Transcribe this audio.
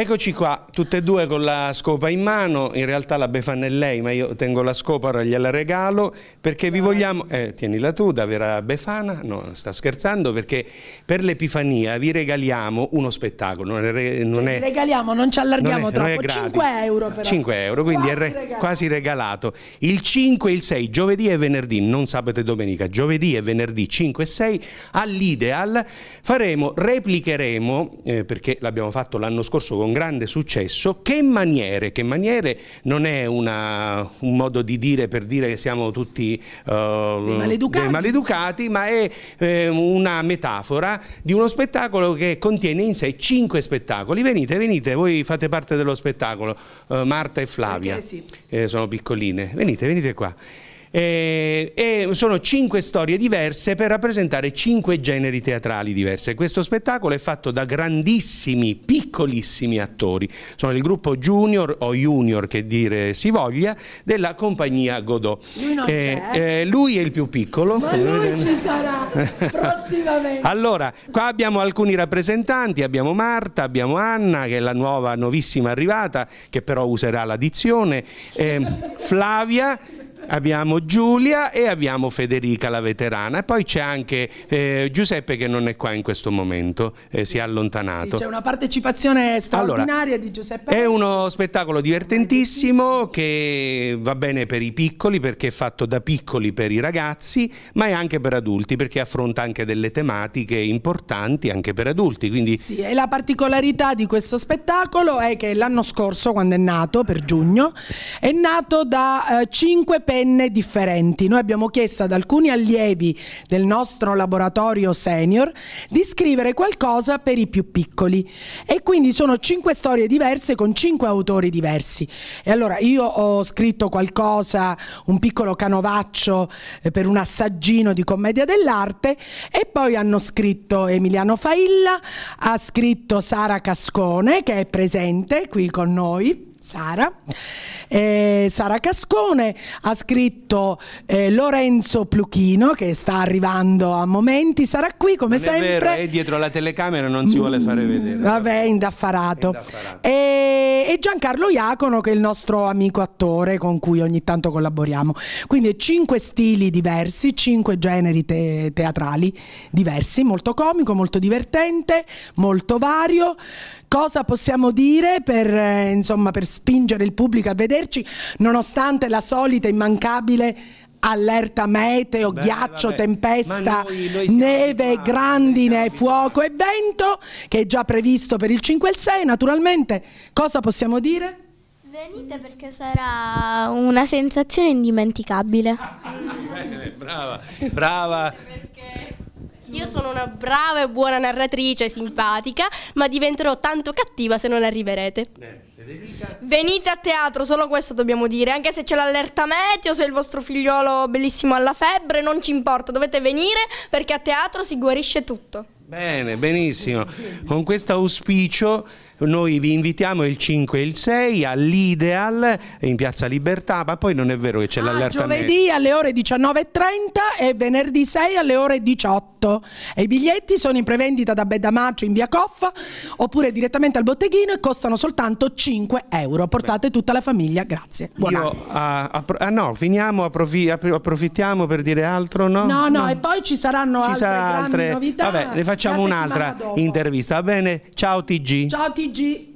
Eccoci qua, tutte e due con la scopa in mano, in realtà la Befana è lei, ma io tengo la scopa, ora gliela regalo, perché vi vogliamo... Eh, tienila tu, da vera Befana, no, sta scherzando, perché per l'Epifania vi regaliamo uno spettacolo, non è... Non cioè, è regaliamo, non ci allarghiamo non è, troppo, non è 5 euro però. 5 euro, quindi quasi è re, quasi regalato. Il 5 e il 6, giovedì e venerdì, non sabato e domenica, giovedì e venerdì 5 e 6, all'Ideal faremo, replicheremo, eh, perché l'abbiamo fatto l'anno scorso con con grande successo, Che Maniere, che maniere non è una, un modo di dire per dire che siamo tutti uh, maleducati. dei, maleducati. ma è eh, una metafora di uno spettacolo che contiene in sé cinque spettacoli. Venite, venite, voi fate parte dello spettacolo, uh, Marta e Flavia, okay, sì. eh, sono piccoline, venite, venite qua. E, eh, e sono cinque storie diverse per rappresentare cinque generi teatrali diversi. Questo spettacolo è fatto da grandissimi, piccolissimi attori. Sono il gruppo junior o junior che dire si voglia della compagnia Godot. Lui, eh, eh, lui è il più piccolo. Ma lui ci sarà prossimamente. allora, qua abbiamo alcuni rappresentanti, abbiamo Marta, abbiamo Anna che è la nuova, nuovissima arrivata che però userà l'addizione, eh, Flavia abbiamo Giulia e abbiamo Federica la veterana e poi c'è anche eh, Giuseppe che non è qua in questo momento, eh, si è allontanato. Sì, c'è una partecipazione straordinaria allora, di Giuseppe. È uno spettacolo divertentissimo che va bene per i piccoli perché è fatto da piccoli per i ragazzi ma è anche per adulti perché affronta anche delle tematiche importanti anche per adulti. Quindi... Sì, e la particolarità di questo spettacolo è che l'anno scorso quando è nato, per giugno, è nato da eh, 5 pezzi antenne differenti. Noi abbiamo chiesto ad alcuni allievi del nostro laboratorio senior di scrivere qualcosa per i più piccoli e quindi sono cinque storie diverse con cinque autori diversi. E allora io ho scritto qualcosa, un piccolo canovaccio eh, per un assaggino di commedia dell'arte e poi hanno scritto Emiliano Failla, ha scritto Sara Cascone che è presente qui con noi, Sara eh, Sara Cascone, ha scritto eh, Lorenzo Pluchino che sta arrivando a momenti, sarà qui come non sempre. È, vero, è dietro la telecamera, non si vuole fare vedere. Vabbè, indaffarato. indaffarato. E, e Giancarlo Iacono che è il nostro amico attore con cui ogni tanto collaboriamo. Quindi cinque stili diversi, cinque generi te teatrali diversi, molto comico, molto divertente, molto vario cosa possiamo dire per, eh, insomma, per spingere il pubblico a vederci, nonostante la solita immancabile allerta meteo, Beh, ghiaccio, vabbè. tempesta, noi, noi neve, qua, grandine, fuoco e vento che è già previsto per il 5 e il 6 naturalmente. Cosa possiamo dire? Venite perché sarà una sensazione indimenticabile. Bene, eh, brava, brava. Io sono una brava e buona narratrice, simpatica, ma diventerò tanto cattiva se non arriverete. Venite a teatro, solo questo dobbiamo dire. Anche se c'è l'allerta meteo, se il vostro figliolo bellissimo ha la febbre, non ci importa. Dovete venire perché a teatro si guarisce tutto. Bene, benissimo. Con questo auspicio... Noi vi invitiamo il 5 e il 6 all'Ideal in Piazza Libertà, ma poi non è vero che c'è ah, l'allerta. Giovedì alle ore 19.30 e venerdì 6 alle ore 18. E i biglietti sono in prevendita da Bedamaccio in via Coffa oppure direttamente al botteghino e costano soltanto 5 euro. Portate Beh. tutta la famiglia, grazie. Buon Io, ah, ah, no, finiamo, approf approfittiamo per dire altro, no? No, no, no. e poi ci saranno ci altre, altre... novità. Vabbè, ne facciamo un'altra intervista, va bene? Ciao TG. Ciao TG. luigi